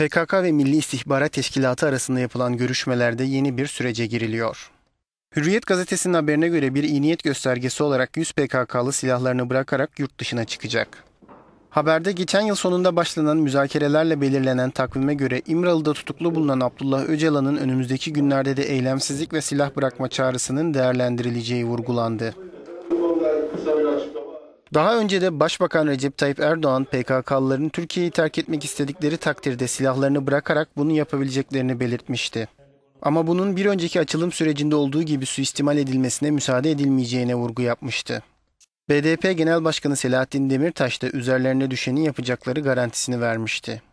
PKK ve Milli İstihbarat Teşkilatı arasında yapılan görüşmelerde yeni bir sürece giriliyor. Hürriyet gazetesinin haberine göre bir iyi niyet göstergesi olarak 100 PKK'lı silahlarını bırakarak yurt dışına çıkacak. Haberde geçen yıl sonunda başlanan müzakerelerle belirlenen takvime göre İmralı'da tutuklu bulunan Abdullah Öcalan'ın önümüzdeki günlerde de eylemsizlik ve silah bırakma çağrısının değerlendirileceği vurgulandı. Daha önce de Başbakan Recep Tayyip Erdoğan PKK'lıların Türkiye'yi terk etmek istedikleri takdirde silahlarını bırakarak bunu yapabileceklerini belirtmişti. Ama bunun bir önceki açılım sürecinde olduğu gibi suistimal edilmesine müsaade edilmeyeceğine vurgu yapmıştı. BDP Genel Başkanı Selahattin Demirtaş da üzerlerine düşeni yapacakları garantisini vermişti.